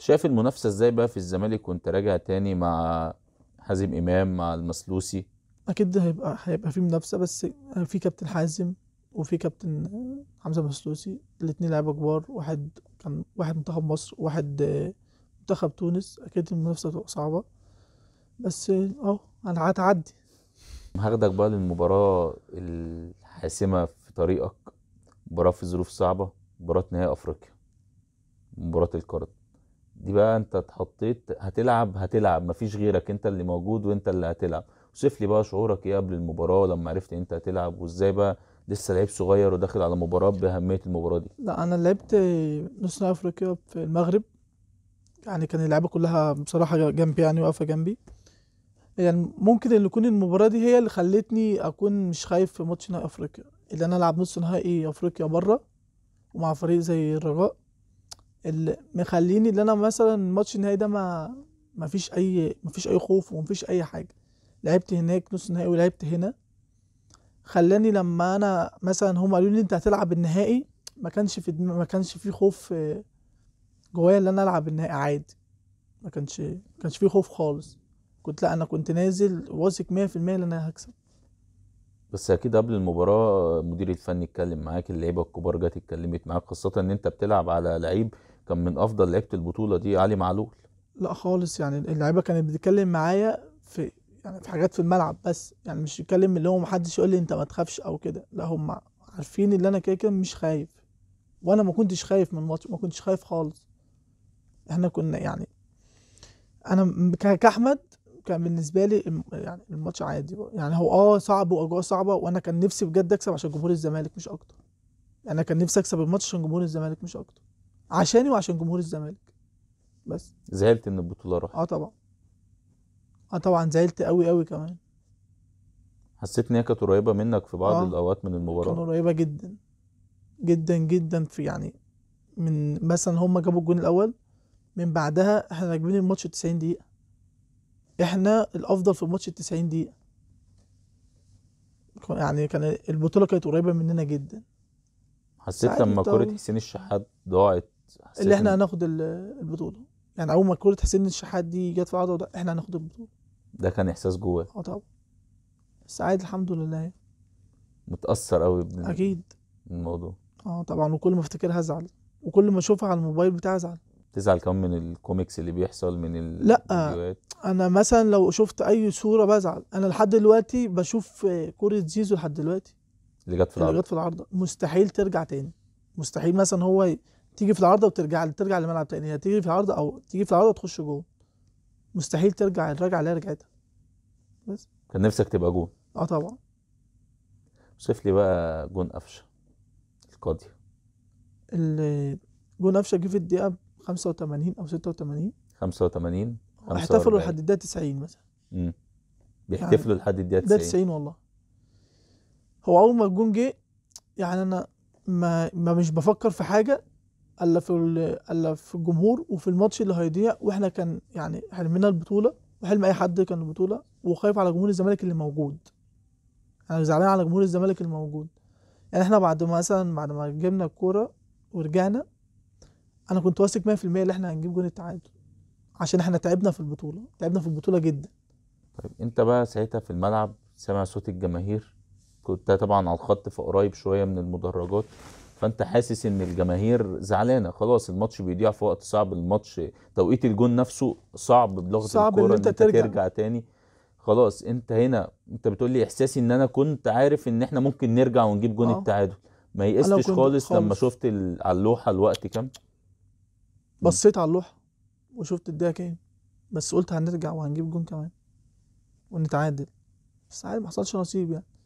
شايف المنافسه ازاي بقى في الزمالك وانت راجع تاني مع حازم امام مع المسلوسي اكيد هيبقى هيبقى في منافسه بس في كابتن حازم وفي كابتن حمزه مسلوسي الاثنين لعيبه كبار واحد كان واحد منتخب مصر وواحد منتخب تونس اكيد المنافسه هتبقى صعبه بس اه انا هتعدي هاخدك بقى للمباراه الحاسمه في طريقك مباراه في ظروف صعبه مباراه نهائي افريقيا مباراه الكارت دي بقى انت اتحطيت هتلعب هتلعب مفيش غيرك انت اللي موجود وانت اللي هتلعب وصف لي بقى شعورك ايه قبل المباراه لما عرفت انت هتلعب وازاي بقى لسه لعيب صغير وداخل على مباراه باهميه المباراه دي لا انا لعبت نص افريقيا في المغرب يعني كان اللعيبه كلها بصراحه جنبي يعني واقفه جنبي يعني ممكن ان تكون المباراه دي هي اللي خلتني اكون مش خايف في ماتش نهائي افريقيا اللي انا العب نص نهائي افريقيا بره ومع فريق زي الرجاء اللي مخليني ان انا مثلا الماتش النهائي ده ما ما فيش اي ما فيش اي خوف وما فيش اي حاجه لعبت هناك نص نهائي ولعبت هنا خلاني لما انا مثلا هم قالوا لي انت هتلعب النهائي ما كانش في ما كانش في خوف آه، جوايا ان انا العب النهائي عادي ما كانش ما كانش في خوف خالص كنت لا انا كنت نازل واثق 100% ان انا هكسب بس اكيد قبل المباراه المدير الفني اتكلم معاك اللعيبه الكبار جت اتكلمت معاك خاصه ان انت بتلعب على لعيب كان من افضل لعيبه البطوله دي علي معلول لا خالص يعني اللعيبه كانت بتتكلم معايا في يعني في حاجات في الملعب بس يعني مش يتكلم اللي هو محدش يقول لي انت ما تخافش او كده لا هم عارفين ان انا كده كده مش خايف وانا ما كنتش خايف من الماتش ما كنتش خايف خالص احنا كنا يعني انا كاحمد كان بالنسبه لي يعني الماتش عادي يعني هو اه صعب واجواء صعبه وانا كان نفسي بجد اكسب عشان جمهور الزمالك مش اكتر يعني انا كان نفسي اكسب الماتش عشان جمهور الزمالك مش اكتر عشاني وعشان جمهور الزمالك بس زعلت ان البطوله راحت اه طبعا اه طبعا زعلت قوي قوي كمان حسيت ان هي كانت قريبه منك في بعض آه. الاوقات من المباراه كانت قريبه جدا جدا جدا في يعني من مثلا هم جابوا الجون الاول من بعدها احنا راكبين الماتش 90 دقيقه احنا الافضل في ماتش ال 90 دقيقه يعني كان البطوله كانت قريبه مننا جدا حسيت لما كوره حسين الشحات ضاعت اللي احنا هناخد البطوله يعني اول ما كوره حسين الشحات دي جت في عرضه احنا هناخد البطوله ده كان احساس جواه اه طبعا بس عادي الحمد لله متاثر قوي اكيد الموضوع اه طبعا وكل ما افتكرها ازعل وكل ما اشوفها على الموبايل بتاعي ازعل تزعل كمان من الكوميكس اللي بيحصل من لا انا مثلا لو شفت اي صوره بزعل انا لحد دلوقتي بشوف آه، كوره زيزو لحد دلوقتي اللي جت في العارضه اللي جت في العارضه مستحيل ترجع تاني مستحيل مثلا هو تيجي في العارضه وترجع ترجع للملعب تاني هي تيجي في العارضه او تيجي في العارضه وتخش جول مستحيل ترجع الرجعه اللي هي رجعتها بس كان نفسك تبقى جون اه طبعا وصف لي بقى جون قفشه القاضي جون قفشه جه في الدقيقه 85 او 86 85 احتفلوا لحد الدقيقه 90 مثلا امم بيحتفلوا يعني لحد الدقيقه 90 90 والله هو اول ما الجون جه يعني انا ما, ما مش بفكر في حاجه الا في الا في الجمهور وفي الماتش اللي هيضيع واحنا كان يعني حلمنا البطوله وحلم اي حد كان البطوله وخايف على جمهور الزمالك اللي موجود انا يعني زعلان على جمهور الزمالك اللي موجود يعني احنا بعد ما مثلا بعد ما جبنا الكوره ورجعنا انا كنت واثق 100% ان احنا هنجيب جون التعادل عشان احنا تعبنا في البطوله تعبنا في البطوله جدا طيب انت بقى ساعتها في الملعب سامع صوت الجماهير كنت طبعا على الخط فقريب شويه من المدرجات فانت حاسس ان الجماهير زعلانه خلاص الماتش بيضيع في وقت صعب الماتش توقيت الجون نفسه صعب بلغه صعب الكوره ان انت ترجع. ترجع تاني خلاص انت هنا انت بتقول لي احساسي ان انا كنت عارف ان احنا ممكن نرجع ونجيب جون آه. التعادل ما يقستش خالص, خالص لما شفت على اللوحه الوقت كام بصيت على اللوحه وشفت الدقيقه كام بس قلت هنرجع وهنجيب جون كمان ونتعادل بس عادي ما حصلش نصيب يعني